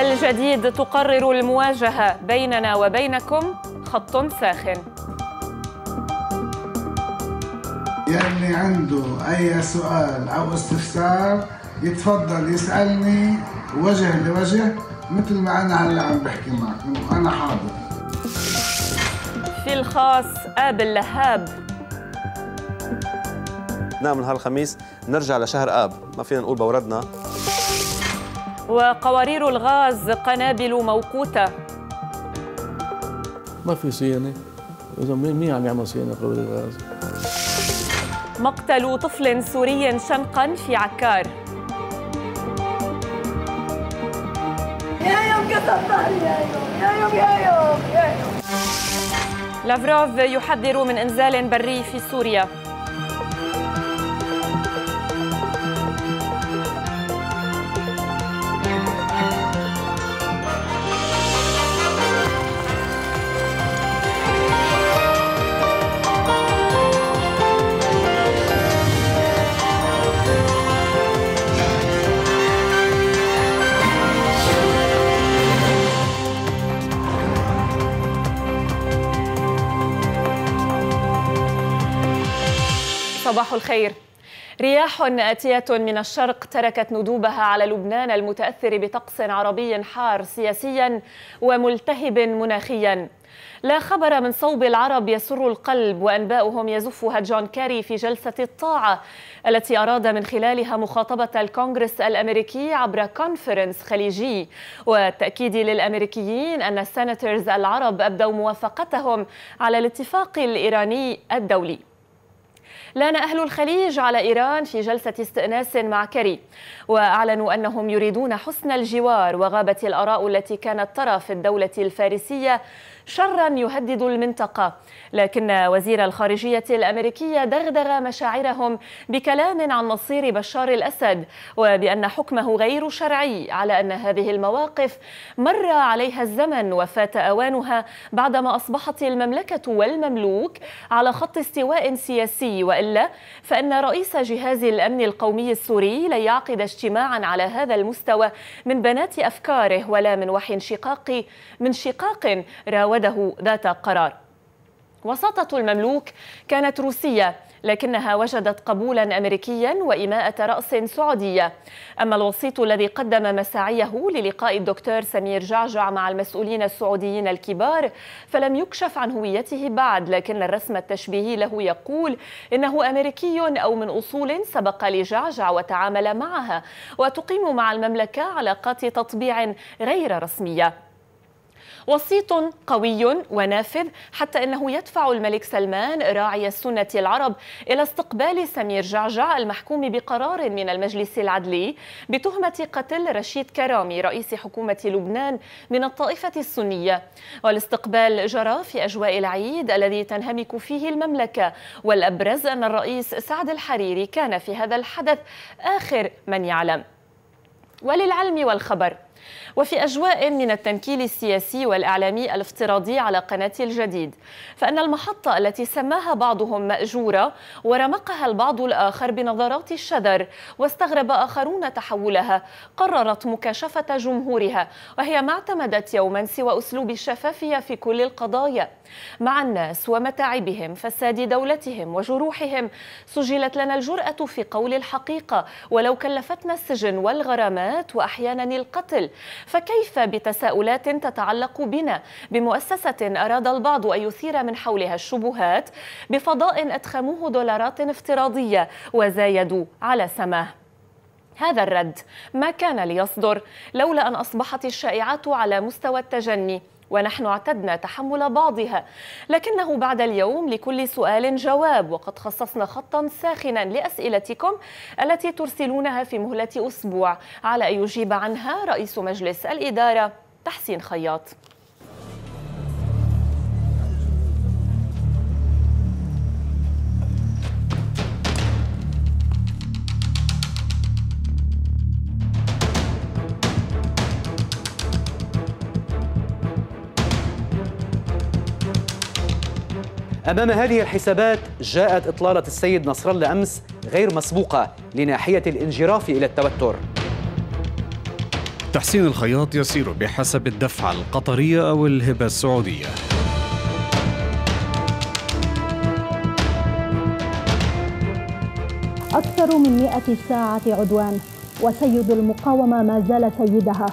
الجديد تقرر المواجهة بيننا وبينكم خط ساخن يلي عنده أي سؤال أو استفسار يتفضل يسألني وجه لوجه مثل ما أنا هلا عم بحكي معكم وأنا حاضر في الخاص آب اللهاب نعم من هالخميس نرجع لشهر آب ما فينا نقول بوردنا وقوارير الغاز قنابل موقوتة ما في صيانة إذا مين عم يعمل صيانة قوارير الغاز مقتل طفل سوري شنقا في عكار يا يوم كتب يا يوم يا يوم يا يوم يا يوم لافروف يحذر من انزال بري في سوريا صباح الخير رياح آتية من الشرق تركت ندوبها على لبنان المتأثر بطقس عربي حار سياسيا وملتهب مناخيا لا خبر من صوب العرب يسر القلب وأنباؤهم يزفها جون كاري في جلسة الطاعة التي أراد من خلالها مخاطبة الكونغرس الأمريكي عبر كونفرنس خليجي والتأكيد للأمريكيين أن السناترز العرب أبدوا موافقتهم على الاتفاق الإيراني الدولي لان أهل الخليج على إيران في جلسة استئناس مع كري وأعلنوا أنهم يريدون حسن الجوار وغابت الآراء التي كانت ترى في الدولة الفارسية شرا يهدد المنطقة لكن وزير الخارجية الأمريكية دغدغ مشاعرهم بكلام عن مصير بشار الأسد وبأن حكمه غير شرعي على أن هذه المواقف مر عليها الزمن وفات أوانها بعدما أصبحت المملكة والمملوك على خط استواء سياسي وإلا فإن رئيس جهاز الأمن القومي السوري ليعقد يعقد اجتماعا على هذا المستوى من بنات أفكاره ولا من وحي انشقاق من شقاق راوي راوده ذات قرار وساطة المملوك كانت روسية لكنها وجدت قبولا امريكيا وإماءة رأس سعودية أما الوسيط الذي قدم مساعيه للقاء الدكتور سمير جعجع مع المسؤولين السعوديين الكبار فلم يكشف عن هويته بعد لكن الرسم التشبيهي له يقول إنه أمريكي أو من أصول سبق لجعجع وتعامل معها وتقيم مع المملكة علاقات تطبيع غير رسمية وسيط قوي ونافذ حتى أنه يدفع الملك سلمان راعي السنة العرب إلى استقبال سمير جعجع المحكوم بقرار من المجلس العدلي بتهمة قتل رشيد كرامي رئيس حكومة لبنان من الطائفة السنية والاستقبال جرى في أجواء العيد الذي تنهمك فيه المملكة والأبرز أن الرئيس سعد الحريري كان في هذا الحدث آخر من يعلم وللعلم والخبر وفي أجواء من التنكيل السياسي والإعلامي الافتراضي على قناة الجديد فإن المحطة التي سماها بعضهم مأجورة ورمقها البعض الآخر بنظرات الشذر واستغرب آخرون تحولها قررت مكاشفة جمهورها وهي ما اعتمدت يوما سوى أسلوب الشفافية في كل القضايا مع الناس ومتاعبهم فساد دولتهم وجروحهم سجلت لنا الجرأة في قول الحقيقة ولو كلفتنا السجن والغرامات وأحيانا القتل فكيف بتساؤلات تتعلق بنا بمؤسسة أراد البعض أن يثير من حولها الشبهات بفضاء أدخموه دولارات افتراضية وزايدوا على سماه هذا الرد ما كان ليصدر لولا أن أصبحت الشائعات على مستوى التجني ونحن اعتدنا تحمل بعضها لكنه بعد اليوم لكل سؤال جواب وقد خصصنا خطا ساخنا لأسئلتكم التي ترسلونها في مهلة أسبوع على أن يجيب عنها رئيس مجلس الإدارة تحسين خياط أمام هذه الحسابات جاءت إطلالة السيد نصر الله أمس غير مسبوقة لناحية الانجراف إلى التوتر تحسين الخياط يسير بحسب الدفعة القطرية أو الهبة السعودية أكثر من مئة ساعة عدوان وسيد المقاومة ما زال سيدها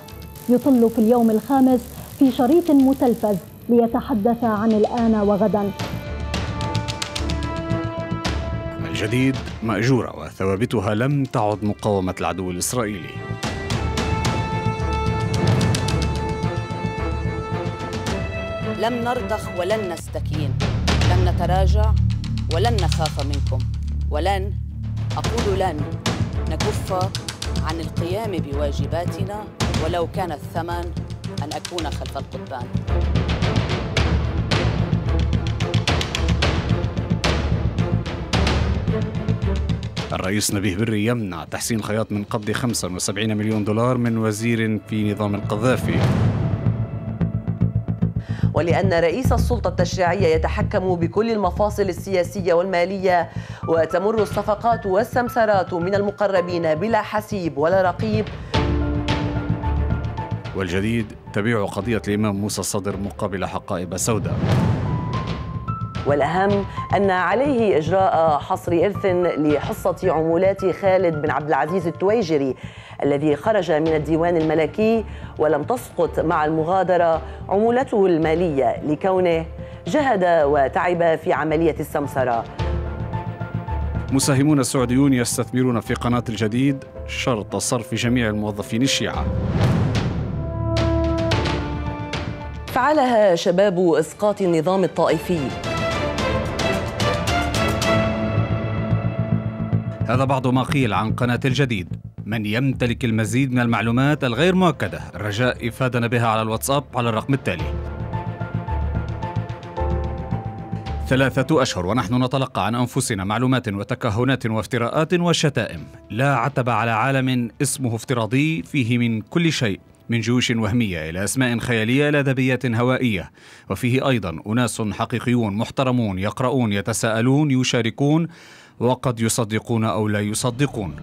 يطل في اليوم الخامس في شريط متلفز ليتحدث عن الآن وغدا جديد مأجورة وثوابتها لم تعد مقاومة العدو الإسرائيلي لم نرضخ ولن نستكين لن نتراجع ولن نخاف منكم ولن أقول لن نكف عن القيام بواجباتنا ولو كان الثمن أن أكون خلف القضبان الرئيس نبيه بري يمنع تحسين الخياط من قبض 75 مليون دولار من وزير في نظام القذافي ولأن رئيس السلطة التشريعية يتحكم بكل المفاصل السياسية والمالية وتمر الصفقات والسمسرات من المقربين بلا حسيب ولا رقيب والجديد تبيع قضية الإمام موسى الصدر مقابل حقائب سوداء والأهم أن عليه إجراء حصر إرث لحصة عمولات خالد بن عبد العزيز التويجري الذي خرج من الديوان الملكي ولم تسقط مع المغادرة عمولته المالية لكونه جهد وتعب في عملية السمسرة مساهمون سعوديون يستثمرون في قناة الجديد شرط صرف جميع الموظفين الشيعة فعلها شباب إسقاط النظام الطائفي هذا بعض ما قيل عن قناة الجديد من يمتلك المزيد من المعلومات الغير مؤكدة الرجاء إفادنا بها على الواتساب على الرقم التالي ثلاثة أشهر ونحن نتلقى عن أنفسنا معلومات وتكهنات وافتراءات وشتائم لا عتب على عالم اسمه افتراضي فيه من كل شيء من جيوش وهمية إلى أسماء خيالية إلى ذبيات هوائية وفيه أيضا أناس حقيقيون محترمون يقرؤون يتساءلون يشاركون وقد يصدقون أو لا يصدقون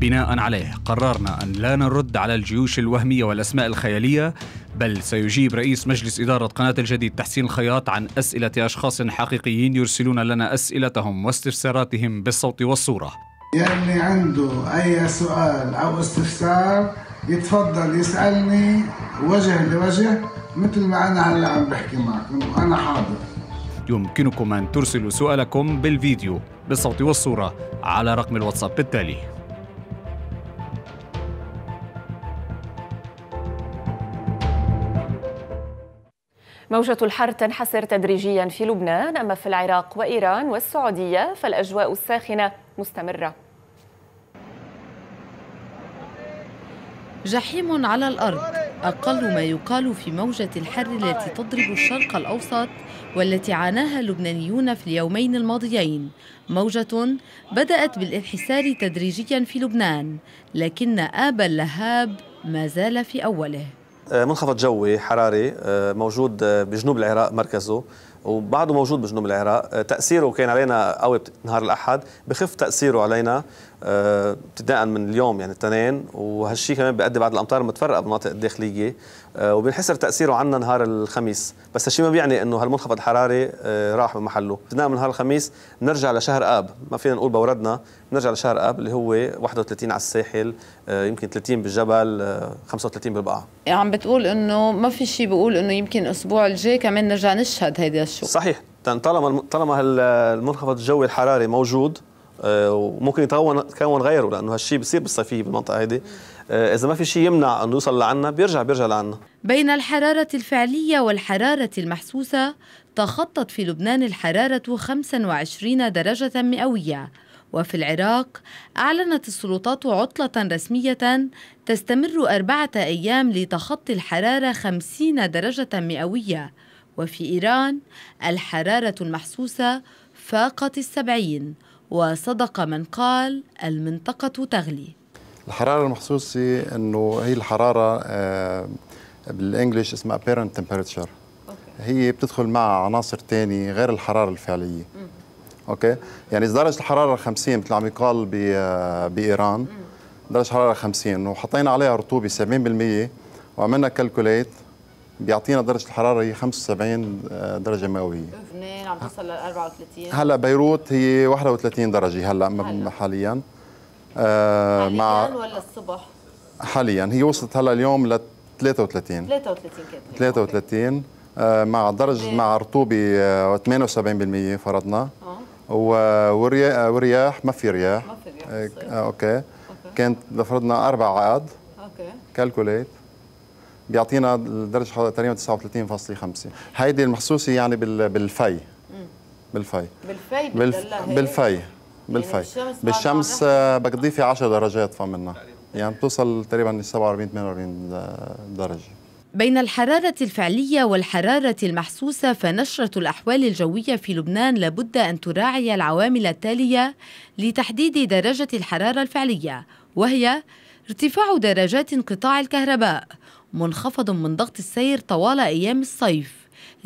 بناء عليه قررنا أن لا نرد على الجيوش الوهمية والأسماء الخيالية بل سيجيب رئيس مجلس إدارة قناة الجديد تحسين الخياط عن أسئلة أشخاص حقيقيين يرسلون لنا أسئلتهم واستفساراتهم بالصوت والصورة يلي عنده أي سؤال أو استفسار يتفضل يسألني وجه لوجه مثل ما أنا هلا عم بحكي معكم وأنا حاضر يمكنكم أن ترسلوا سؤالكم بالفيديو بالصوت والصورة على رقم الواتساب التالي موجة الحر تنحسر تدريجيا في لبنان أما في العراق وإيران والسعودية فالأجواء الساخنة مستمرة جحيم على الأرض أقل ما يقال في موجة الحر التي تضرب الشرق الأوسط والتي عاناها اللبنانيون في اليومين الماضيين موجة بدأت بالانحسار تدريجيا في لبنان لكن آب اللهاب ما زال في أوله آه، منخفض جوي حراري آه، آه، موجود بجنوب العراق مركزه وبعده موجود بجنوب العراق تأثيره كان علينا قوي نهار الأحد بخف تأثيره علينا آه، ابتداء من اليوم يعني الاثنين وهالشيء كمان بيؤدي بعد الامطار المتفرقه بالمناطق الداخليه آه، وبينحسر تاثيره عنا نهار الخميس بس هالشيء ما بيعني انه هالمنخفض الحراري آه، راح من محله ابتداء من نهار الخميس نرجع لشهر اب ما فينا نقول بوردنا نرجع لشهر اب اللي هو 31 على الساحل يمكن 30 بالجبل 35 بالبقعه يعني عم يعني بتقول انه ما في شيء بيقول انه يمكن الاسبوع الجاي كمان نرجع نشهد هيدا الشيء صحيح طالما طالما هالمنخفض الجوي الحراري موجود وممكن يتكون يتكون غيره لانه هالشيء بصير بالصيفيه بالمنطقه هيدي آه، اذا ما في شيء يمنع انه يوصل لعنا بيرجع بيرجع لعنا بين الحراره الفعليه والحراره المحسوسه تخطت في لبنان الحراره 25 درجه مئويه وفي العراق أعلنت السلطات عطلة رسمية تستمر أربعة أيام لتخطي الحرارة 50 درجة مئوية وفي إيران الحرارة المحسوسة فاقت السبعين وصدق من قال المنطقة تغلي الحرارة المحسوسة أنه هي الحرارة آه، بالإنجليش اسمها apparent temperature هي بتدخل مع عناصر تانية غير الحرارة الفعلية أوكي يعني إذا درجة الحرارة 50 مثل عم يقال آه، بإيران درجة حرارة 50 وحطينا عليها رطوبة 70% وعملنا كالكوليت بيعطينا درجه الحراره هي 75 آه، درجه مئويه لبنان عم توصل لل 34 هلا بيروت هي 31 درجه هلا, هلأ. حاليا آه حاليا مع ولا الصبح حاليا هي وصلت هلا اليوم ل 33 33 كانت 33 آه مع درجه مع رطوبه 78% آه، فرضنا اه. اه ورياح ما في رياح ما في رياح إيه، اوكي. اوكي كانت فرضنا اربع عقد اوكي كالكوليت بيعطينا درجه تقريبا 39.5 هيدي المحسوسه يعني, يعني بالفي بالفي بالفي بالفي بالفي يعني بالشمس بدك تضيفي 10 درجات فمنها يعني بتوصل تقريبا 47 48 درجه بين الحرارة الفعلية والحرارة المحسوسة فنشرة الأحوال الجوية في لبنان لابد أن تراعي العوامل التالية لتحديد درجة الحرارة الفعلية وهي ارتفاع درجات انقطاع الكهرباء منخفض من ضغط السير طوال أيام الصيف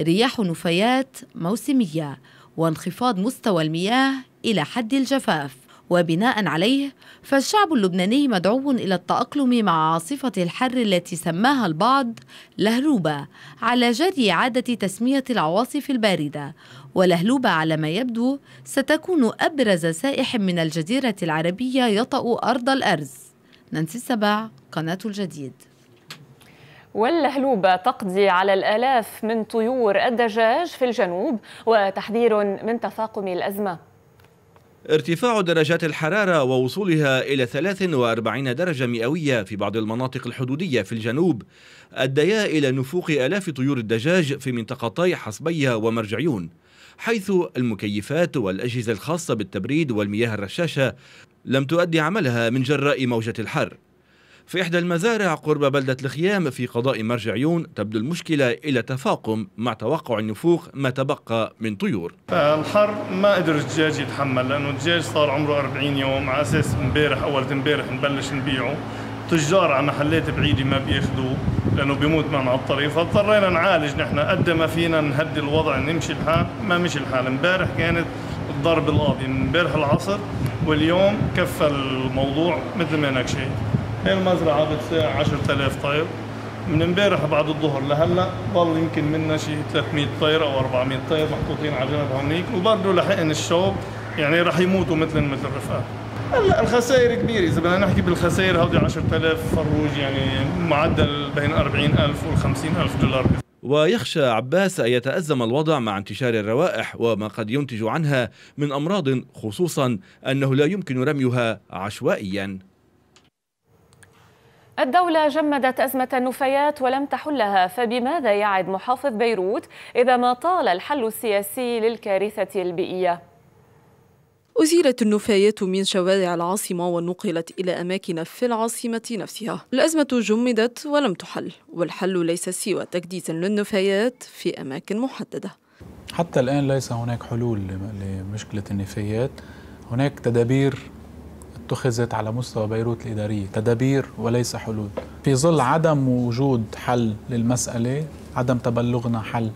رياح نفايات موسمية وانخفاض مستوى المياه إلى حد الجفاف وبناء عليه فالشعب اللبناني مدعو إلى التأقلم مع عاصفة الحر التي سماها البعض لهلوبة على جري عادة تسمية العواصف الباردة ولهلوبة على ما يبدو ستكون أبرز سائح من الجزيرة العربية يطأ أرض الأرز نانسي السبع قناة الجديد واللهلوبة تقضي على الآلاف من طيور الدجاج في الجنوب وتحذير من تفاقم الأزمة ارتفاع درجات الحرارة ووصولها إلى 43 درجة مئوية في بعض المناطق الحدودية في الجنوب أديا إلى نفوق آلاف طيور الدجاج في منطقتي حصبية ومرجعيون حيث المكيفات والأجهزة الخاصة بالتبريد والمياه الرشاشة لم تؤدي عملها من جراء موجة الحر في إحدى المزارع قرب بلدة الخيام في قضاء مرجعيون تبدو المشكلة إلى تفاقم مع توقع النفوخ ما تبقى من طيور الحر ما قدر الدجاج يتحمل لأنه الدجاج صار عمره 40 يوم على أساس امبارح أول امبارح نبلش نبيعه تجار على محلات بعيدة ما بياخذوه لأنه بيموت معنا على الطريق فاضطرينا نعالج نحن قد ما فينا نهدي الوضع نمشي الحال ما مشي الحال امبارح كانت الضرب القاضي من امبارح العصر واليوم كفى الموضوع مثل ما انك شايف هي المزرعة بتساع 10000 طير من امبارح بعد الظهر لهلا ضل يمكن منا شيء 300 طير او 400 طير محطوطين على جنب هونيك وبرضه لحقن الشوب يعني رح يموتوا مثل مثل الرفقات هلا الخسائر كبيرة إذا بدنا نحكي بالخسائر هودي 10000 فروج يعني معدل بين 40000 و 50000 دولار ويخشى عباس أن يتأزم الوضع مع انتشار الروائح وما قد ينتج عنها من أمراض خصوصا أنه لا يمكن رميها عشوائيا الدولة جمدت أزمة النفايات ولم تحلها فبماذا يعد محافظ بيروت إذا ما طال الحل السياسي للكارثة البيئية؟ أزيلت النفايات من شوارع العاصمة ونقلت إلى أماكن في العاصمة نفسها الأزمة جمدت ولم تحل والحل ليس سوى تجديد للنفايات في أماكن محددة حتى الآن ليس هناك حلول لمشكلة النفايات هناك تدابير اتخذت على مستوى بيروت الإدارية تدابير وليس حلول في ظل عدم وجود حل للمسألة عدم تبلغنا حل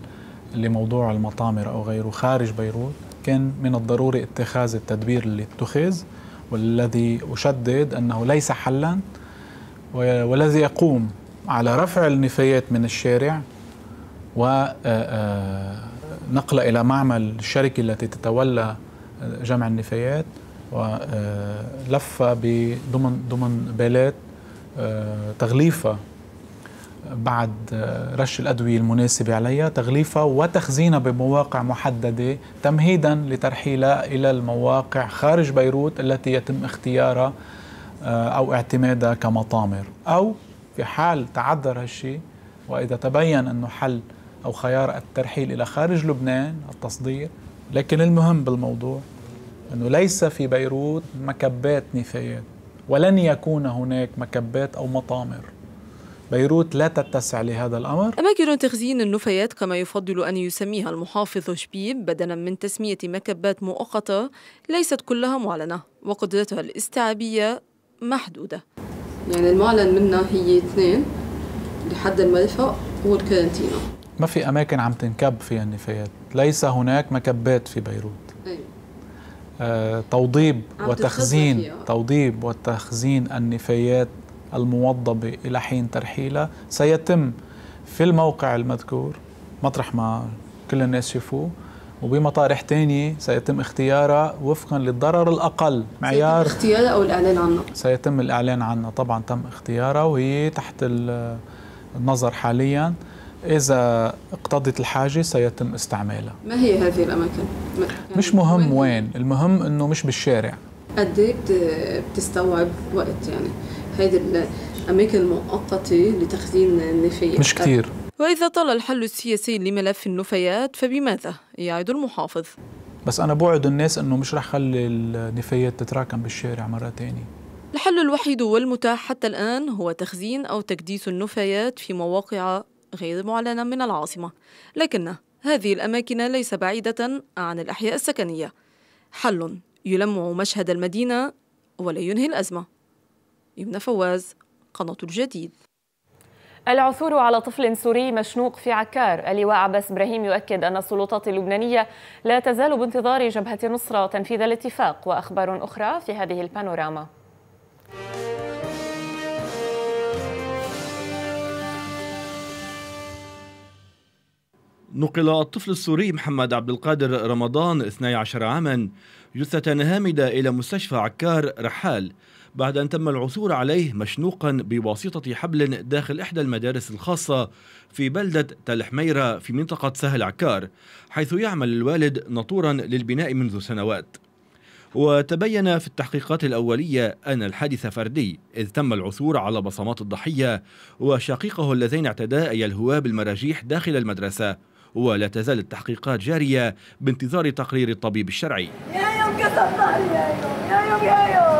لموضوع المطامر أو غيره خارج بيروت كان من الضروري اتخاذ التدبير اللي اتخذ والذي أشدد أنه ليس حلا والذي يقوم على رفع النفايات من الشارع ونقل آه، آه، إلى معمل الشركة التي تتولى جمع النفايات ولفة ضمن ضمن بالات آه، تغليفها بعد رش الأدوية المناسبة عليها تغليفها وتخزينها بمواقع محددة تمهيدا لترحيلها إلى المواقع خارج بيروت التي يتم اختيارها آه، أو اعتمادها كمطامر أو في حال تعذر هالشيء وإذا تبين أنه حل أو خيار الترحيل إلى خارج لبنان التصدير لكن المهم بالموضوع أنه ليس في بيروت مكبات نفايات ولن يكون هناك مكبات أو مطامر بيروت لا تتسع لهذا الأمر أماكن تخزين النفايات كما يفضل أن يسميها المحافظ شبيب بدلا من تسمية مكبات مؤقتة ليست كلها معلنة وقدرتها الاستيعابية محدودة يعني المعلن منها هي اثنين لحد المرفق والكارنتينا ما في أماكن عم تنكب فيها النفايات ليس هناك مكبات في بيروت آه، توضيب وتخزين آه. توضيب وتخزين النفايات الموضبة إلى حين ترحيلها سيتم في الموقع المذكور مطرح ما كل الناس شافوه وبمطارح تانية سيتم اختيارها وفقا للضرر الأقل معيار سيتم اختيارها أو الإعلان عنها سيتم الإعلان عنها طبعا تم اختيارها وهي تحت النظر حاليا إذا اقتضت الحاجة سيتم استعمالها ما هي هذه الأماكن؟ يعني مش مهم وين المهم أنه مش بالشارع قد إيه بتستوعب وقت يعني هذه الأماكن المؤقتة لتخزين النفايات مش كثير وإذا طال الحل السياسي لملف النفايات فبماذا يعد المحافظ؟ بس أنا بوعد الناس أنه مش رح خلي النفايات تتراكم بالشارع مرة تانية الحل الوحيد والمتاح حتى الآن هو تخزين أو تكديس النفايات في مواقع غير معلنة من العاصمة لكن هذه الأماكن ليس بعيدة عن الأحياء السكنية حل يلمع مشهد المدينة ولا ينهي الأزمة يمنى فواز قناة الجديد العثور على طفل سوري مشنوق في عكار اللواء عباس إبراهيم يؤكد أن السلطات اللبنانية لا تزال بانتظار جبهة نصرة تنفيذ الاتفاق وأخبار أخرى في هذه البانوراما نقل الطفل السوري محمد عبد القادر رمضان 12 عاما جثة هامدة إلى مستشفى عكار رحال بعد أن تم العثور عليه مشنوقا بواسطة حبل داخل إحدى المدارس الخاصة في بلدة تل حميرة في منطقة سهل عكار حيث يعمل الوالد نطورا للبناء منذ سنوات وتبين في التحقيقات الأولية أن الحادث فردي إذ تم العثور على بصمات الضحية وشقيقه اللذين اعتدا أي بالمراجيح داخل المدرسة ولا تزال التحقيقات جارية بانتظار تقرير الطبيب الشرعي يا يوم كسر ظهري يا يوم يا يوم يا يوم, يا يوم.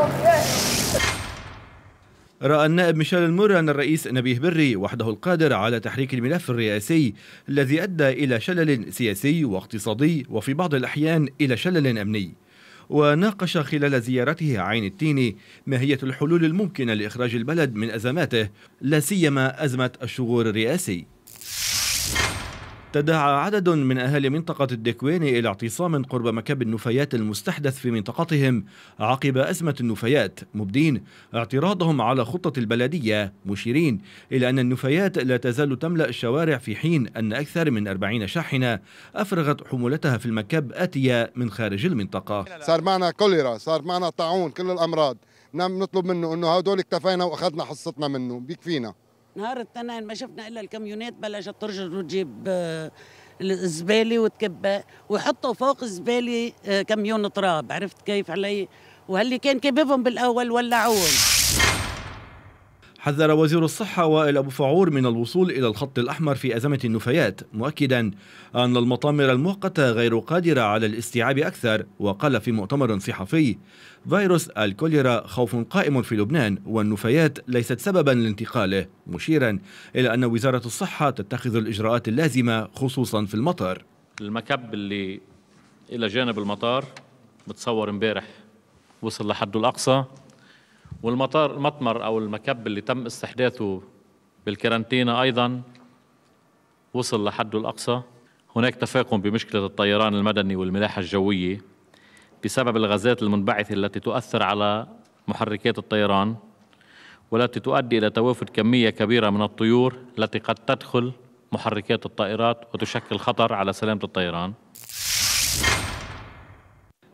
رأى النائب ميشيل المر أن الرئيس نبيه بري وحده القادر على تحريك الملف الرئاسي الذي أدى إلى شلل سياسي واقتصادي وفي بعض الأحيان إلى شلل أمني وناقش خلال زيارته عين التيني ماهية الحلول الممكنة لإخراج البلد من أزماته لا سيما أزمة الشغور الرئاسي تداعى عدد من أهالي منطقة الدكويني إلى اعتصام قرب مكب النفايات المستحدث في منطقتهم عقب أزمة النفايات مبدين اعتراضهم على خطة البلدية مشيرين إلى أن النفايات لا تزال تملأ الشوارع في حين أن أكثر من 40 شاحنة أفرغت حمولتها في المكب آتية من خارج المنطقة صار معنا كوليرا صار معنا طاعون كل الأمراض نعم، نطلب منه أنه هدول اكتفينا وأخذنا حصتنا منه بيكفينا نهار التنين ما شفنا الا الكاميونات بلشت ترجل وتجيب آه، الزباله وتكبها ويحطوا فوق الزباله آه، كميون تراب عرفت كيف علي وهاللي كان كببهم بالاول ولعوهم حذر وزير الصحة وائل أبو فعور من الوصول إلى الخط الأحمر في أزمة النفايات مؤكدا أن المطامر المؤقتة غير قادرة على الاستيعاب أكثر وقال في مؤتمر صحفي فيروس الكوليرا خوف قائم في لبنان والنفايات ليست سببا لانتقاله مشيرا إلى أن وزارة الصحة تتخذ الإجراءات اللازمة خصوصا في المطار المكب اللي إلى جانب المطار بتصور امبارح وصل لحد الأقصى والمطار المطمر او المكب اللي تم استحداثه بالكرنتينا ايضا وصل لحده الاقصى هناك تفاقم بمشكله الطيران المدني والملاحه الجويه بسبب الغازات المنبعثه التي تؤثر على محركات الطيران والتي تؤدي الى توافد كميه كبيره من الطيور التي قد تدخل محركات الطائرات وتشكل خطر على سلامه الطيران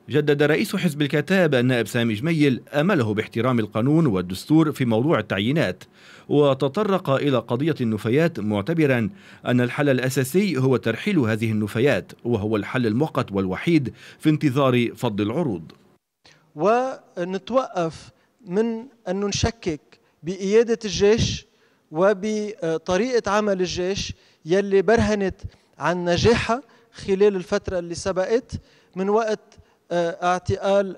جدد رئيس حزب الكتاب النائب سامي جميل أمله باحترام القانون والدستور في موضوع التعيينات وتطرق إلى قضية النفايات معتبرا أن الحل الأساسي هو ترحيل هذه النفايات وهو الحل المؤقت والوحيد في انتظار فض العروض ونتوقف من أن نشكك بإيادة الجيش وبطريقة عمل الجيش يلي برهنت عن نجاحها خلال الفترة اللي سبقت من وقت اعتقال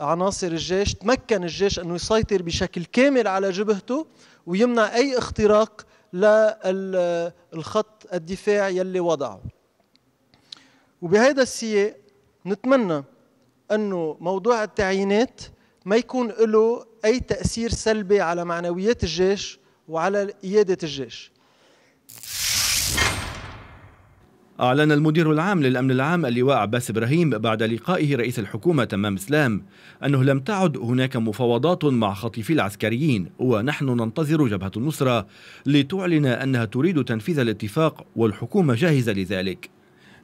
عناصر الجيش تمكن الجيش أنه يسيطر بشكل كامل على جبهته ويمنع أي اختراق للخط الدفاع يلي وضعه وبهذا السياق نتمنى أنه موضوع التعيينات ما يكون له أي تأثير سلبي على معنويات الجيش وعلى قيادة الجيش أعلن المدير العام للأمن العام اللواء عباس إبراهيم بعد لقائه رئيس الحكومة تمام إسلام أنه لم تعد هناك مفاوضات مع خطيفي العسكريين ونحن ننتظر جبهة النصرة لتعلن أنها تريد تنفيذ الاتفاق والحكومة جاهزة لذلك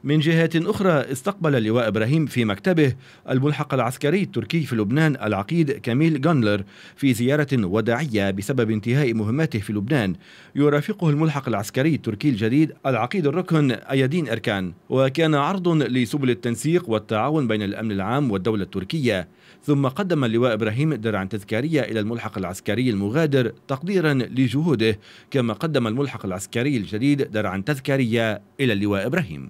من جهة أخرى استقبل اللواء إبراهيم في مكتبه الملحق العسكري التركي في لبنان العقيد كميل جونلر في زيارة وداعية بسبب انتهاء مهماته في لبنان يرافقه الملحق العسكري التركي الجديد العقيد الركن أيادين أركان وكان عرض لسبل التنسيق والتعاون بين الأمن العام والدولة التركية ثم قدم اللواء إبراهيم درعا تذكارية إلى الملحق العسكري المغادر تقديرا لجهوده كما قدم الملحق العسكري الجديد درعا تذكارية إلى اللواء إبراهيم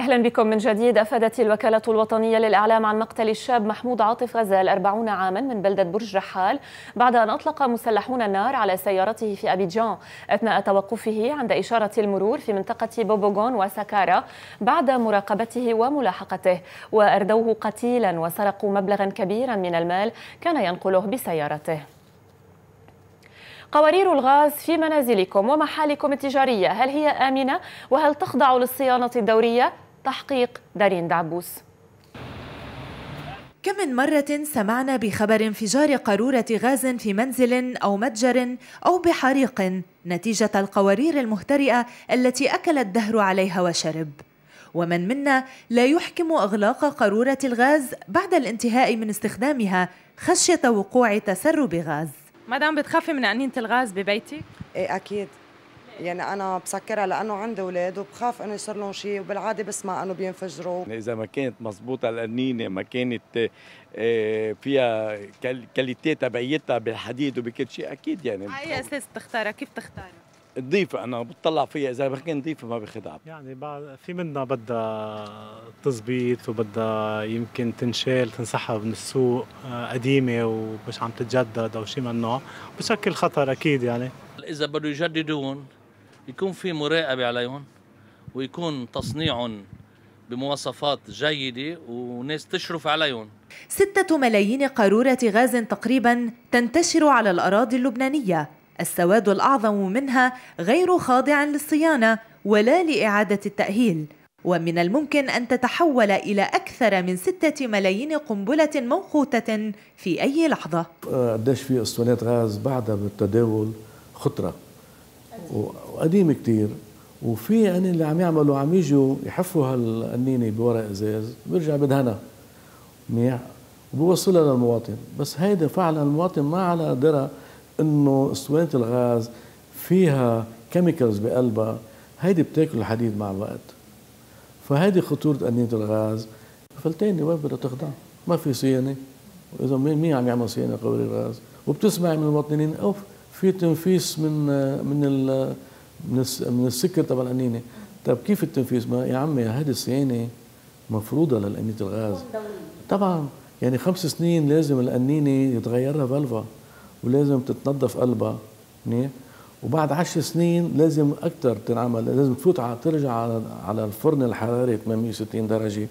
أهلا بكم من جديد أفادت الوكالة الوطنية للإعلام عن مقتل الشاب محمود عاطف غزال 40 عاما من بلدة برج رحال بعد أن أطلق مسلحون النار على سيارته في أبيجان أثناء توقفه عند إشارة المرور في منطقة بوبوغون وساكارا بعد مراقبته وملاحقته وأردوه قتيلا وسرقوا مبلغا كبيرا من المال كان ينقله بسيارته قوارير الغاز في منازلكم ومحالكم التجارية هل هي آمنة وهل تخضع للصيانة الدورية تحقيق دارين دعبوس كم من مرة سمعنا بخبر انفجار قارورة غاز في منزل أو متجر أو بحريق نتيجة القوارير المهترئة التي أكل الدهر عليها وشرب ومن منا لا يحكم إغلاق قارورة الغاز بعد الانتهاء من استخدامها خشية وقوع تسرب غاز مدام بتخافي من أنينة الغاز ببيتك؟ إيه أكيد يعني انا بسكرها لانه عندي اولاد وبخاف انه يصير لهم شيء وبالعاده بسمع انه بينفجروا يعني اذا ما كانت مضبوطه القنينه ما كانت آه، فيها كاليتي تبعيتها بالحديد وبكل شيء اكيد يعني على اي اساس بتختارها كيف تختارها؟ نظيفة أنا بتطلع فيها إذا ما كان نظيفة ما بخدعها يعني بعد في منها بدها تظبيط وبدها يمكن تنشال تنسحب من السوق آه، قديمة ومش عم تتجدد أو شيء من النوع بشكل خطر أكيد يعني إذا بده يجددون يكون في مراقبة عليهم ويكون تصنيعهم بمواصفات جيدة وناس تشرف عليهم ستة ملايين قارورة غاز تقريبا تنتشر على الأراضي اللبنانية السواد الأعظم منها غير خاضع للصيانة ولا لإعادة التأهيل ومن الممكن أن تتحول إلى أكثر من ستة ملايين قنبلة موقوتة في أي لحظة قديش في أسطوانات غاز بعدها بالتداول خطرة وقديم كتير وفي عن اللي عم يعملوا عم يجوا يحفوا هالقنينه بورق ازاز بيرجع بدهنها منيح وبوصلها للمواطن بس هيدا فعلا المواطن ما على درى انه اسطوانه الغاز فيها كيميكلز بقلبها هيدي بتاكل الحديد مع الوقت فهيدي خطوره قنينه الغاز فلتاني وين بدها تخضع ما في صيانه واذا مين عم يعمل صيانه قوي الغاز؟ وبتسمع من المواطنين اوف في تنفيس من من ال من, من السكر تبع القنينه طب كيف التنفيس ما يا عمي هذه الصيانه مفروضه للأنينة الغاز طبعا يعني خمس سنين لازم القنينه يتغير لها فالفا ولازم تتنظف قلبها منيح وبعد عشر سنين لازم اكثر تنعمل لازم تفوت على ترجع على الفرن الحراري 860 درجه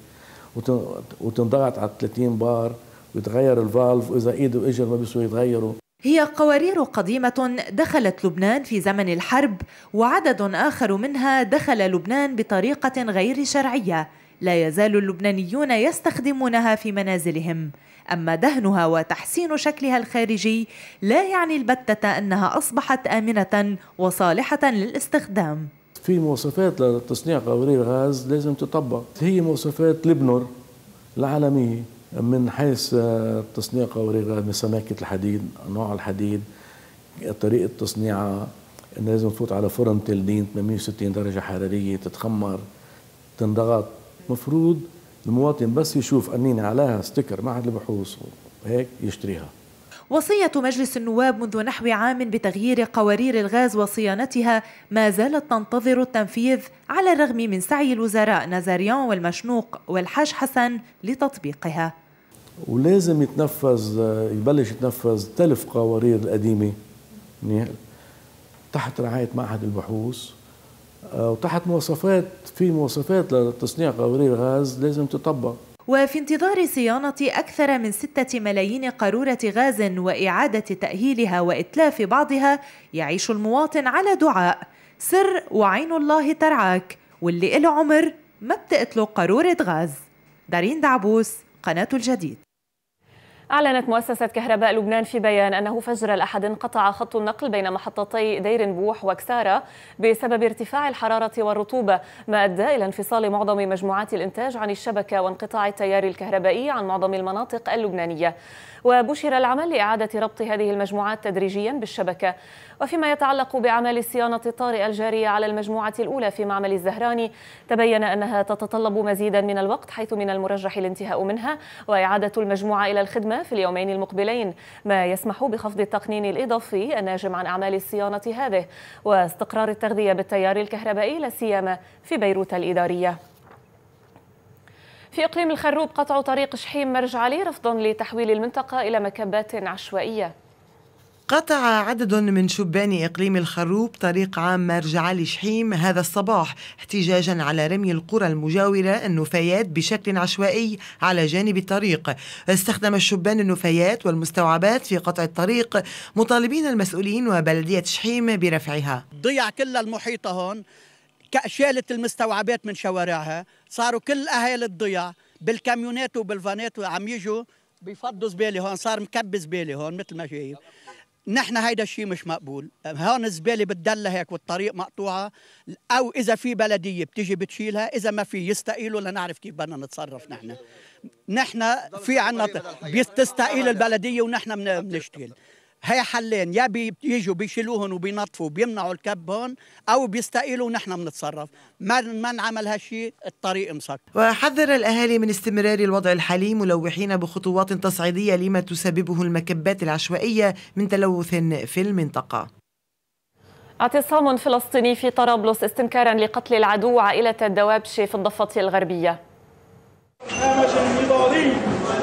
وتنضغط على 30 بار ويتغير الفالف واذا ايده واجر ما بيسوي يتغيروا هي قوارير قديمة دخلت لبنان في زمن الحرب وعدد آخر منها دخل لبنان بطريقة غير شرعية لا يزال اللبنانيون يستخدمونها في منازلهم أما دهنها وتحسين شكلها الخارجي لا يعني البتة أنها أصبحت آمنة وصالحة للاستخدام في مواصفات لتصنيع قوارير غاز لازم تطبق هي مواصفات لبنر العالمية من حيث تصنيع قوارير سماكه الحديد نوع الحديد طريقه تصنيعها انه لازم تفوت على فرن تلدين 860 درجه حراريه تتخمر تنضغط مفروض المواطن بس يشوف قنينه عليها ستيكر معهد البحوث هيك يشتريها وصية مجلس النواب منذ نحو عام بتغيير قوارير الغاز وصيانتها ما زالت تنتظر التنفيذ على الرغم من سعي الوزراء نزاريان والمشنوق والحاج حسن لتطبيقها ولازم يتنفذ يبلش يتنفذ تلف قوارير القديمة تحت رعاية معهد البحوث آه، وتحت مواصفات في مواصفات لتصنيع قوارير غاز لازم تطبق وفي انتظار صيانة أكثر من 6 ملايين قارورة غاز وإعادة تأهيلها وإتلاف بعضها يعيش المواطن على دعاء سر وعين الله ترعاك واللي له عمر ما بتقتله قارورة غاز دارين دعبوس قناة الجديد أعلنت مؤسسة كهرباء لبنان في بيان أنه فجر الأحد انقطع خط النقل بين محطتي دير بوح وكسارة بسبب ارتفاع الحرارة والرطوبة ما أدى إلى انفصال معظم مجموعات الإنتاج عن الشبكة وانقطاع التيار الكهربائي عن معظم المناطق اللبنانية وبشر العمل لإعادة ربط هذه المجموعات تدريجيا بالشبكة وفيما يتعلق بعمل الصيانة الطارئة الجارية على المجموعة الأولى في معمل الزهراني تبين أنها تتطلب مزيدا من الوقت حيث من المرجح الانتهاء منها وإعادة المجموعة إلى الخدمة في اليومين المقبلين ما يسمح بخفض التقنين الإضافي الناجم عن أعمال الصيانة هذه واستقرار التغذية بالتيار الكهربائي لا سيما في بيروت الإدارية في إقليم الخروب قطع طريق شحيم مرج علي رفضا لتحويل المنطقة إلى مكبات عشوائية قطع عدد من شبان إقليم الخروب طريق عام مرجع لشحيم هذا الصباح احتجاجا على رمي القرى المجاورة النفايات بشكل عشوائي على جانب الطريق استخدم الشبان النفايات والمستوعبات في قطع الطريق مطالبين المسؤولين وبلدية شحيم برفعها ضيع كل المحيطة هون شالت المستوعبات من شوارعها صاروا كل أهالي الضيع بالكاميونات وبالفانات وعم يجوا بيفضوا زباله هون صار مكب زباله هون مثل ما شايف نحن هيدا الشيء مش مقبول هون الزباله بتدلى هيك والطريق مقطوعه او اذا في بلديه بتيجي بتشيلها اذا ما في يستقيلوا لنعرف كيف بدنا نتصرف نحن نحن في عنا بتستقيل البلديه ونحن بنشتغل هي حلين يا بيجوا بيشيلوهم وبينظفوا بيمنعوا الكب هون او بيستقيلوا ونحن بنتصرف ما ما نعمل هالشيء الطريق مسك وحذر الاهالي من استمرار الوضع الحالي ملوحين بخطوات تصعيديه لما تسببه المكبات العشوائيه من تلوث في المنطقه اعتصام فلسطيني في طرابلس استنكارا لقتل العدو عائله الدوابشي في الضفه الغربيه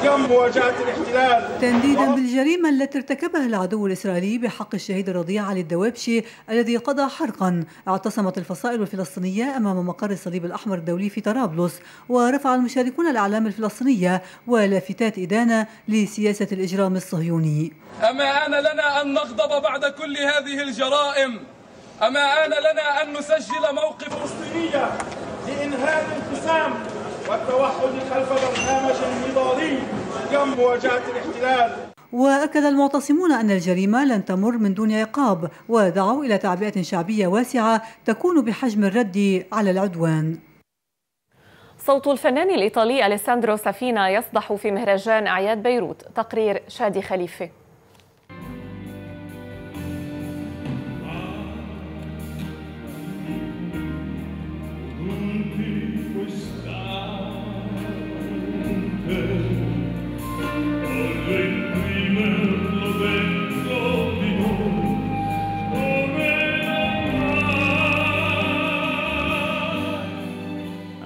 حكم مواجهة الاحتلال تنديدا بالجريمة التي ارتكبها العدو الإسرائيلي بحق الشهيد الرضيع علي الدوابشي الذي قضى حرقا اعتصمت الفصائل الفلسطينية أمام مقر الصليب الأحمر الدولي في طرابلس ورفع المشاركون الأعلام الفلسطينية ولافتات إدانة لسياسة الإجرام الصهيوني أما آن لنا أن نغضب بعد كل هذه الجرائم أما آن لنا أن نسجل موقف فلسطينية لإنهاء الانقسام والتوحد خلف برنامج نضالي يوم مواجهة الاحتلال وأكد المعتصمون أن الجريمة لن تمر من دون عقاب ودعوا إلى تعبئة شعبية واسعة تكون بحجم الرد على العدوان صوت الفنان الإيطالي أليساندرو سافينا يصدح في مهرجان أعياد بيروت تقرير شادي خليفة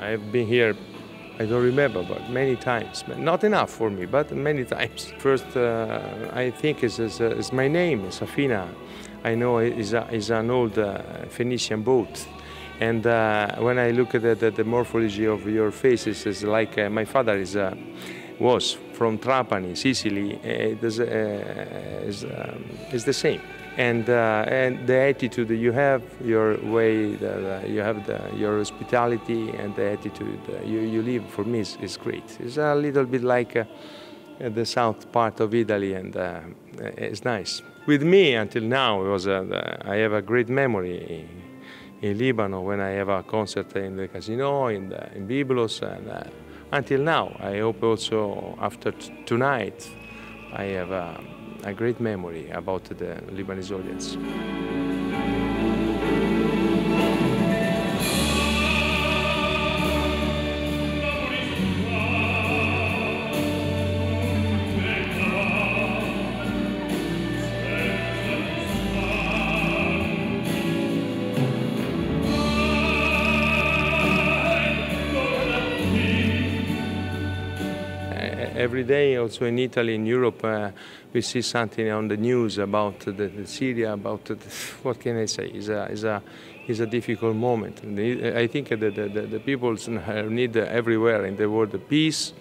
I've been here, I don't remember, but many times. Not enough for me, but many times. First, uh, I think it's uh, my name, Safina. I know it's, a, it's an old uh, Phoenician boat and uh, when I look at the, the, the, morphology of your faces, it's like uh, my father is, uh, was from Trapani, Sicily, uh, it is, uh, is, um, is, the same. And, uh, and the attitude that you have, your way, the, you have your hospitality and the attitude you, you live for me is, is great. It's a little bit like the south part of Italy and it's nice. With me until now, was, I have a great memory in Lebanon when I have a concert in the casino, in, the, in Biblos, and uh, until now. I hope also after tonight I have a, um, a great memory about the Lebanese audience. every day, also in Italy, in Europe, uh, we see something on the news about the, the Syria, about the, what can I say? Is a it's a it's a difficult moment. The, I think that the, the, the people uh, need everywhere in the world peace,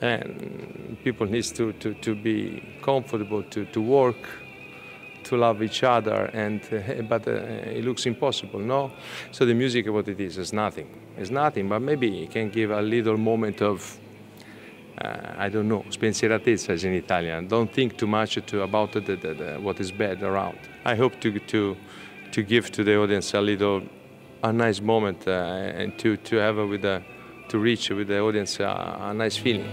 and people need to, to, to be comfortable to, to work, to love each other, and uh, but uh, it looks impossible, no? So the music, what it is, is nothing. It's nothing, but maybe it can give a little moment of uh, I don't know, spensieratezza in Italian. Don't think too much to, about the, the, the, what is bad around. I hope to, to, to give to the audience a little, a nice moment uh, and to, to have with to reach with the audience a, a nice feeling.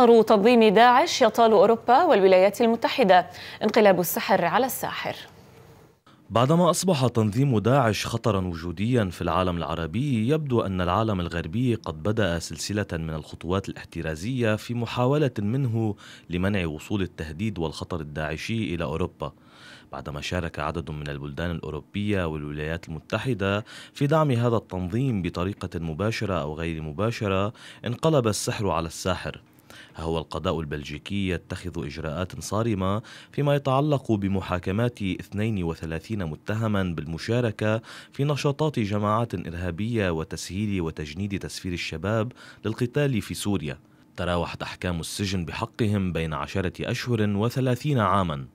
خطر تنظيم داعش يطال أوروبا والولايات المتحدة انقلاب السحر على الساحر بعدما أصبح تنظيم داعش خطرا وجوديا في العالم العربي يبدو أن العالم الغربي قد بدأ سلسلة من الخطوات الاحترازية في محاولة منه لمنع وصول التهديد والخطر الداعشي إلى أوروبا بعدما شارك عدد من البلدان الأوروبية والولايات المتحدة في دعم هذا التنظيم بطريقة مباشرة أو غير مباشرة انقلب السحر على الساحر ها هو القضاء البلجيكي يتخذ إجراءات صارمة فيما يتعلق بمحاكمات 32 متهما بالمشاركة في نشاطات جماعات إرهابية وتسهيل وتجنيد تسفير الشباب للقتال في سوريا تراوحت أحكام السجن بحقهم بين عشرة أشهر وثلاثين عاما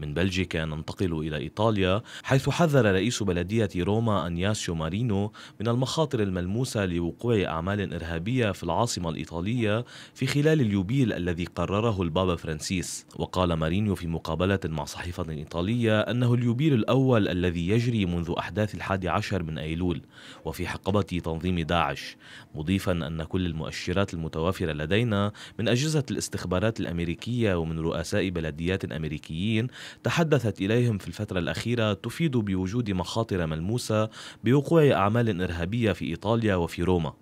من بلجيكا ننتقل إلى إيطاليا حيث حذر رئيس بلدية روما أنياسيو مارينو من المخاطر الملموسة لوقوع أعمال إرهابية في العاصمة الإيطالية في خلال اليوبيل الذي قرره البابا فرانسيس وقال مارينيو في مقابلة مع صحيفة إيطالية أنه اليوبيل الأول الذي يجري منذ أحداث الحادي عشر من أيلول وفي حقبة تنظيم داعش مضيفا أن كل المؤشرات المتوافرة لدينا من أجهزة الاستخبارات الأمريكية ومن رؤساء بلديات أمريكيين تحدثت إليهم في الفترة الأخيرة تفيد بوجود مخاطر ملموسة بوقوع أعمال إرهابية في إيطاليا وفي روما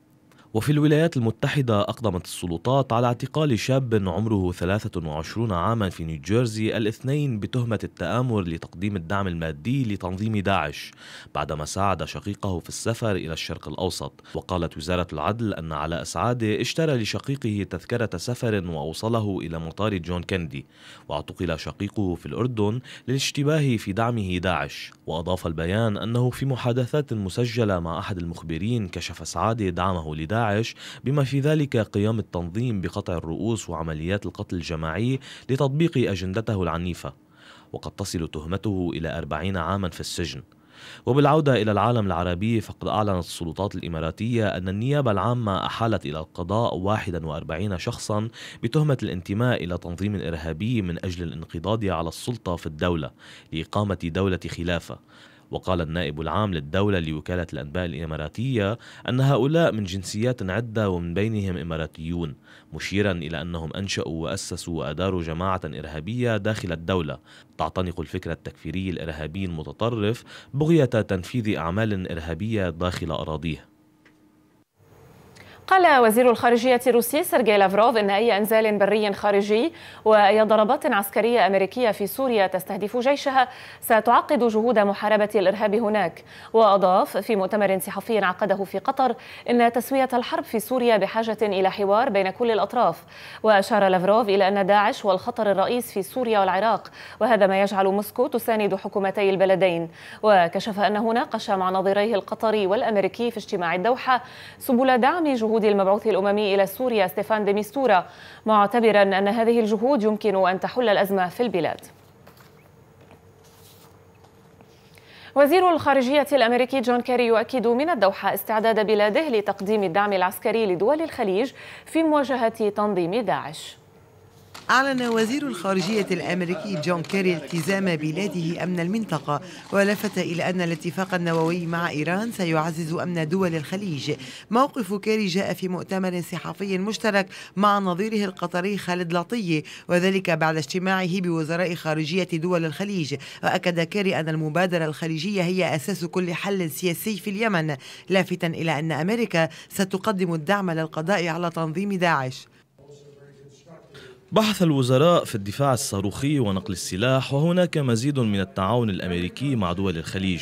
وفي الولايات المتحدة أقدمت السلطات على اعتقال شاب عمره 23 عاما في نيوجيرسي الاثنين بتهمة التآمر لتقديم الدعم المادي لتنظيم داعش بعدما ساعد شقيقه في السفر إلى الشرق الأوسط وقالت وزارة العدل أن على أسعاده اشترى لشقيقه تذكرة سفر وأوصله إلى مطار جون كندي واعتقل شقيقه في الأردن للاشتباه في دعمه داعش وأضاف البيان أنه في محادثات مسجلة مع أحد المخبرين كشف سعاده دعمه لداعش داعش بما في ذلك قيام التنظيم بقطع الرؤوس وعمليات القتل الجماعي لتطبيق أجندته العنيفة وقد تصل تهمته إلى أربعين عاما في السجن وبالعودة إلى العالم العربي فقد أعلنت السلطات الإماراتية أن النيابة العامة أحالت إلى القضاء 41 شخصا بتهمة الانتماء إلى تنظيم إرهابي من أجل الانقضاض على السلطة في الدولة لإقامة دولة خلافة وقال النائب العام للدولة لوكالة الأنباء الإماراتية أن هؤلاء من جنسيات عدة ومن بينهم إماراتيون مشيرا إلى أنهم أنشأوا وأسسوا وأداروا جماعة إرهابية داخل الدولة تعتنق الفكر التكفيري الإرهابي المتطرف بغية تنفيذ أعمال إرهابية داخل أراضيه قال وزير الخارجية الروسي سيرجي لافروف إن أي إنزال بري خارجي وأي ضربات عسكرية أمريكية في سوريا تستهدف جيشها ستعقد جهود محاربة الإرهاب هناك وأضاف في مؤتمر صحفي عقده في قطر إن تسوية الحرب في سوريا بحاجة إلى حوار بين كل الأطراف وأشار لافروف إلى أن داعش والخطر الرئيس في سوريا والعراق وهذا ما يجعل موسكو تساند حكومتي البلدين وكشف أنه ناقش مع نظيريه القطري والأمريكي في اجتماع الدوحة سبل دعم جهود جهود المبعوث الأممي إلى سوريا ستيفان ديميستورا معتبرا أن هذه الجهود يمكن أن تحل الأزمة في البلاد وزير الخارجية الأمريكي جون كيري يؤكد من الدوحة استعداد بلاده لتقديم الدعم العسكري لدول الخليج في مواجهة تنظيم داعش أعلن وزير الخارجية الأمريكي جون كيري التزام بلاده أمن المنطقة ولفت إلى أن الاتفاق النووي مع إيران سيعزز أمن دول الخليج موقف كيري جاء في مؤتمر صحفي مشترك مع نظيره القطري خالد لطي وذلك بعد اجتماعه بوزراء خارجية دول الخليج وأكد كيري أن المبادرة الخليجية هي أساس كل حل سياسي في اليمن لافتا إلى أن أمريكا ستقدم الدعم للقضاء على تنظيم داعش بحث الوزراء في الدفاع الصاروخي ونقل السلاح وهناك مزيد من التعاون الامريكي مع دول الخليج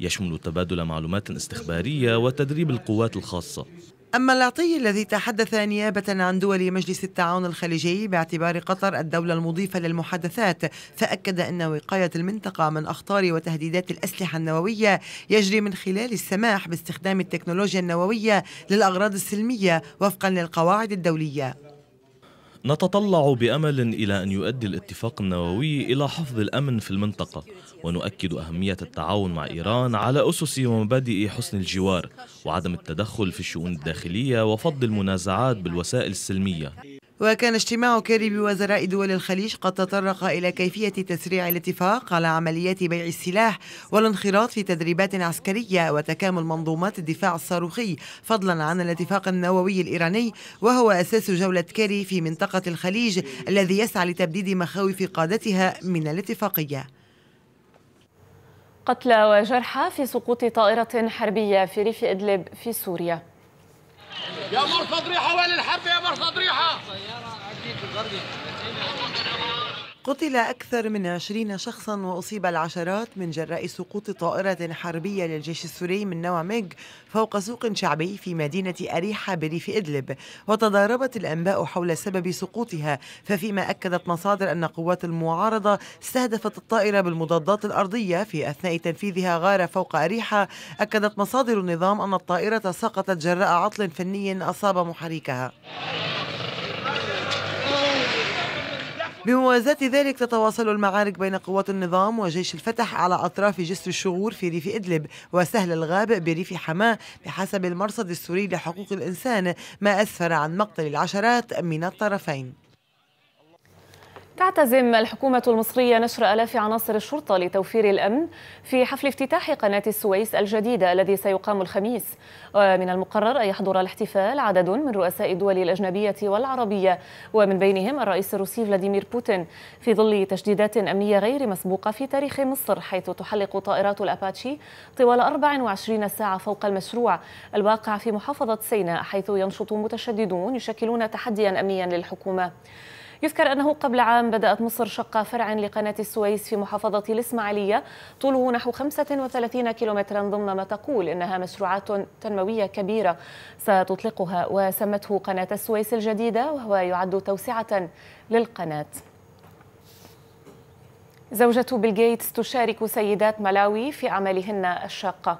يشمل تبادل معلومات استخباريه وتدريب القوات الخاصه أما العطي الذي تحدث نيابة عن دول مجلس التعاون الخليجي باعتبار قطر الدولة المضيفة للمحادثات فأكد أن وقاية المنطقة من أخطار وتهديدات الأسلحة النووية يجري من خلال السماح باستخدام التكنولوجيا النووية للأغراض السلمية وفقا للقواعد الدولية نتطلع بأمل إلى أن يؤدي الاتفاق النووي إلى حفظ الأمن في المنطقة ونؤكد أهمية التعاون مع إيران على أسس ومبادئ حسن الجوار وعدم التدخل في الشؤون الداخلية وفض المنازعات بالوسائل السلمية وكان اجتماع كاري بوزراء دول الخليج قد تطرق إلى كيفية تسريع الاتفاق على عمليات بيع السلاح والانخراط في تدريبات عسكرية وتكامل منظومات الدفاع الصاروخي فضلا عن الاتفاق النووي الإيراني وهو أساس جولة كاري في منطقة الخليج الذي يسعى لتبديد مخاوف قادتها من الاتفاقية قتلى وجرحى في سقوط طائرة حربية في ريف إدلب في سوريا يا مرصد ريحه وين الحرب يا مرصد ريحه قتل أكثر من عشرين شخصا وأصيب العشرات من جراء سقوط طائرة حربية للجيش السوري من نوع ميغ فوق سوق شعبي في مدينة أريحة بريف إدلب وتضاربت الأنباء حول سبب سقوطها ففيما أكدت مصادر أن قوات المعارضة استهدفت الطائرة بالمضادات الأرضية في أثناء تنفيذها غارة فوق أريحة أكدت مصادر النظام أن الطائرة سقطت جراء عطل فني أصاب محركها بموازاة ذلك تتواصل المعارك بين قوات النظام وجيش الفتح على أطراف جسر الشغور في ريف إدلب وسهل الغاب بريف حماه بحسب المرصد السوري لحقوق الإنسان ما أسفر عن مقتل العشرات من الطرفين تعتزم الحكومة المصرية نشر آلاف عناصر الشرطة لتوفير الأمن في حفل افتتاح قناة السويس الجديدة الذي سيقام الخميس ومن المقرر أن يحضر الاحتفال عدد من رؤساء الدول الأجنبية والعربية ومن بينهم الرئيس الروسي فلاديمير بوتين في ظل تشديدات أمنية غير مسبوقة في تاريخ مصر حيث تحلق طائرات الأباتشي طوال 24 ساعة فوق المشروع الواقع في محافظة سيناء حيث ينشط متشددون يشكلون تحديا أمنيا للحكومة يذكر أنه قبل عام بدأت مصر شق فرعا لقناة السويس في محافظة الإسماعيلية طوله نحو 35 كيلومترا ضمن ما تقول إنها مشروعات تنموية كبيرة ستطلقها وسمته قناة السويس الجديدة وهو يعد توسعة للقناة زوجة بيل جيتس تشارك سيدات ملاوي في أعمالهن الشاقة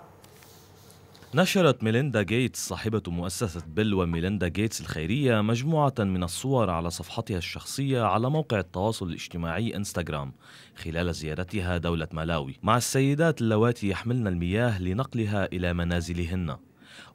نشرت ميليندا جيتس صاحبة مؤسسة بيل وميليندا جيتس الخيرية مجموعة من الصور على صفحتها الشخصية على موقع التواصل الاجتماعي انستغرام خلال زيارتها دولة ملاوي مع السيدات اللواتي يحملن المياه لنقلها إلى منازلهن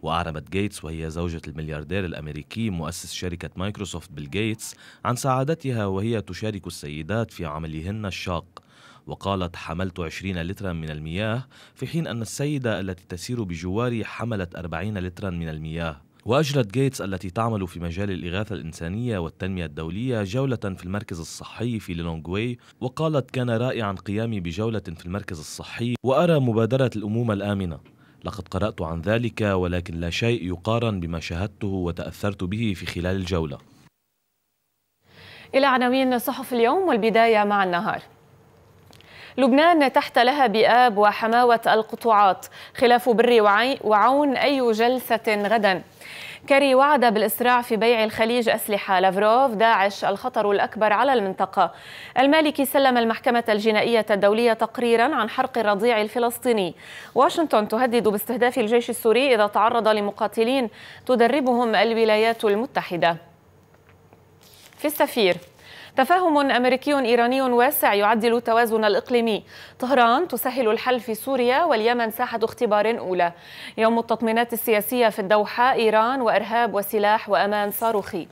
وأعربت جيتس وهي زوجة الملياردير الأمريكي مؤسس شركة مايكروسوفت بيل جيتس عن سعادتها وهي تشارك السيدات في عملهن الشاق وقالت حملت 20 لترا من المياه في حين أن السيدة التي تسير بجواري حملت 40 لترا من المياه وأجرت جيتس التي تعمل في مجال الإغاثة الإنسانية والتنمية الدولية جولة في المركز الصحي في لونغوي وقالت كان رائعا قيامي بجولة في المركز الصحي وأرى مبادرة الأمومة الآمنة لقد قرأت عن ذلك ولكن لا شيء يقارن بما شاهدته وتأثرت به في خلال الجولة إلى عناوين صحف اليوم والبداية مع النهار لبنان تحت لها بئاب وحماوة القطوعات خلاف بر وعون أي جلسة غدا كاري وعد بالإسراع في بيع الخليج أسلحة لافروف داعش الخطر الأكبر على المنطقة المالكي سلم المحكمة الجنائية الدولية تقريرا عن حرق الرضيع الفلسطيني واشنطن تهدد باستهداف الجيش السوري إذا تعرض لمقاتلين تدربهم الولايات المتحدة في السفير تفاهم أمريكي إيراني واسع يعدل التوازن الإقليمي طهران تسهل الحل في سوريا واليمن ساحة اختبار أولى يوم التطمينات السياسية في الدوحة إيران وإرهاب وسلاح وأمان صاروخي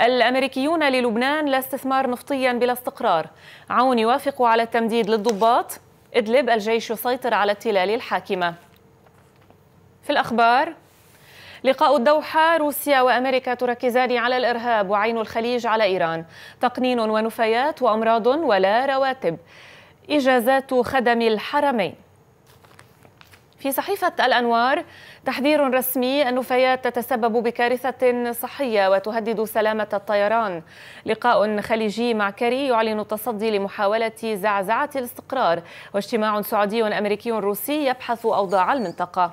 الأمريكيون للبنان لا استثمار نفطيا بلا استقرار عون يوافق على التمديد للضباط إدلب الجيش يسيطر على التلال الحاكمة في الأخبار لقاء الدوحة روسيا وأمريكا تركزان على الإرهاب وعين الخليج على إيران تقنين ونفايات وأمراض ولا رواتب إجازات خدم الحرمين في صحيفة الأنوار تحذير رسمي النفايات تتسبب بكارثة صحية وتهدد سلامة الطيران لقاء خليجي مع كاري يعلن التصدي لمحاولة زعزعة الاستقرار واجتماع سعودي أمريكي روسي يبحث أوضاع المنطقة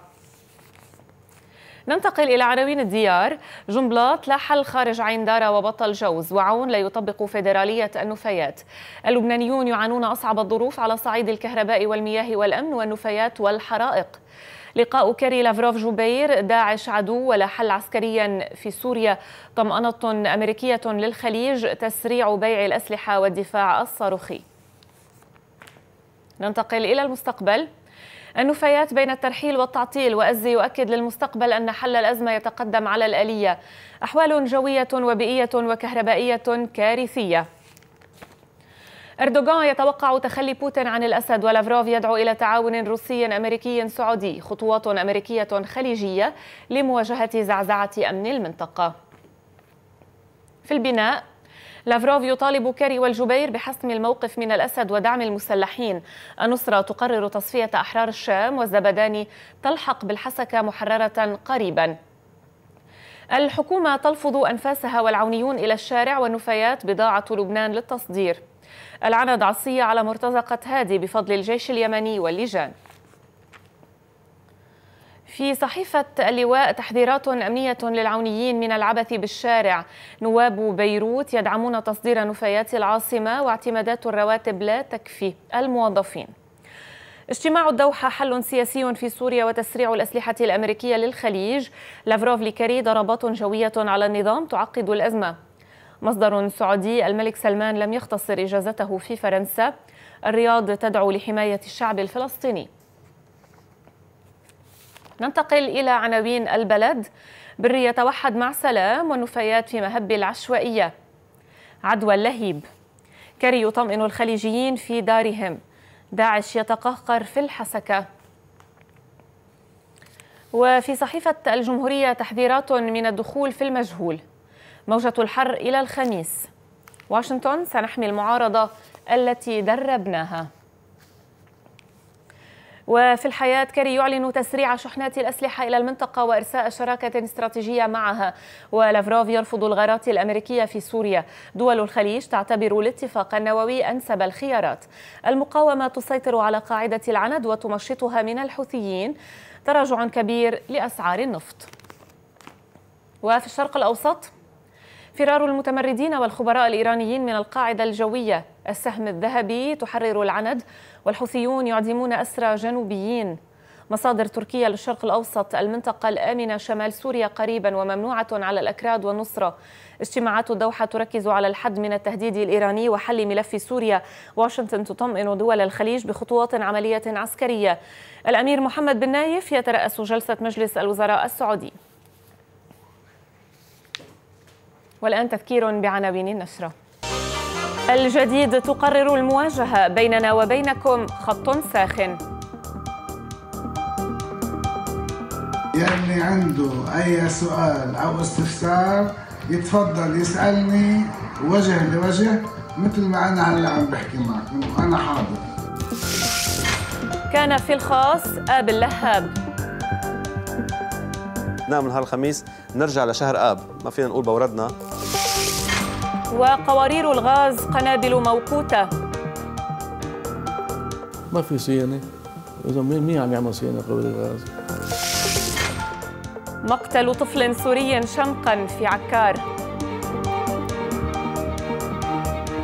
ننتقل إلى عناوين الديار جنبلاط لا حل خارج عين دارا وبطل جوز وعون لا يطبق فيدرالية النفايات اللبنانيون يعانون أصعب الظروف على صعيد الكهرباء والمياه والأمن والنفايات والحرائق لقاء كاري لافروف جوبير داعش عدو ولا حل عسكريا في سوريا طمأنة أمريكية للخليج تسريع بيع الأسلحة والدفاع الصاروخي ننتقل إلى المستقبل النفايات بين الترحيل والتعطيل وأزي يؤكد للمستقبل أن حل الأزمة يتقدم على الآلية أحوال جوية وبيئية وكهربائية كارثية أردوغان يتوقع تخلي بوتين عن الأسد ولافروف يدعو إلى تعاون روسي أمريكي سعودي خطوات أمريكية خليجية لمواجهة زعزعة أمن المنطقة في البناء لافروف يطالب كاري والجبير بحسم الموقف من الأسد ودعم المسلحين النصرة تقرر تصفية أحرار الشام والزبداني تلحق بالحسكة محررة قريبا الحكومة تلفظ أنفاسها والعونيون إلى الشارع والنفايات بضاعة لبنان للتصدير العند عصية على مرتزقة هادي بفضل الجيش اليمني واللجان في صحيفة اللواء تحذيرات أمنية للعونيين من العبث بالشارع نواب بيروت يدعمون تصدير نفايات العاصمة واعتمادات الرواتب لا تكفي الموظفين اجتماع الدوحة حل سياسي في سوريا وتسريع الأسلحة الأمريكية للخليج لافروف ليكاري ضربات جوية على النظام تعقد الأزمة مصدر سعودي الملك سلمان لم يختصر إجازته في فرنسا الرياض تدعو لحماية الشعب الفلسطيني ننتقل إلى عناوين البلد بري يتوحد مع سلام والنفايات في مهب العشوائية عدوى اللهيب كري يطمئن الخليجيين في دارهم داعش يتقهقر في الحسكة وفي صحيفة الجمهورية تحذيرات من الدخول في المجهول موجة الحر إلى الخميس واشنطن سنحمي المعارضة التي دربناها وفي الحياة كاري يعلن تسريع شحنات الأسلحة إلى المنطقة وإرساء شراكة استراتيجية معها ولافروف يرفض الغارات الأمريكية في سوريا دول الخليج تعتبر الاتفاق النووي أنسب الخيارات المقاومة تسيطر على قاعدة العند وتمشطها من الحوثيين تراجع كبير لأسعار النفط وفي الشرق الأوسط فرار المتمردين والخبراء الإيرانيين من القاعدة الجوية السهم الذهبي تحرر العند والحوثيون يعدمون أسرى جنوبيين مصادر تركيا للشرق الأوسط المنطقة الآمنة شمال سوريا قريبا وممنوعة على الأكراد والنصرة اجتماعات الدوحة تركز على الحد من التهديد الإيراني وحل ملف سوريا واشنطن تطمئن دول الخليج بخطوات عملية عسكرية الأمير محمد بن نايف يترأس جلسة مجلس الوزراء السعودي والآن تذكير بعناوين النشره الجديد تقرر المواجهة بيننا وبينكم خط ساخن يلي عنده أي سؤال أو استفسار يتفضل يسألني وجه لوجه مثل ما أنا هلا عم بحكي معكم وأنا حاضر كان في الخاص آب اللهاب نعم نهار الخميس نرجع لشهر آب ما فينا نقول بوردنا وقوارير الغاز قنابل موقوتة ما في صيانة إذا مين عم يعمل صيانة قوارير الغاز؟ مقتل طفل سوري شنقا في عكار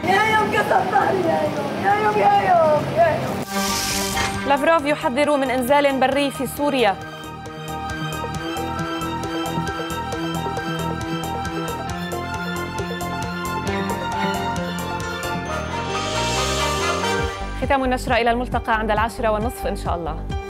يا يوم كسر يا يوم يا يوم يا يوم يا يوم لافروف يحذر من إنزال بري في سوريا ختام النشرة إلى الملتقى عند العاشرة والنصف إن شاء الله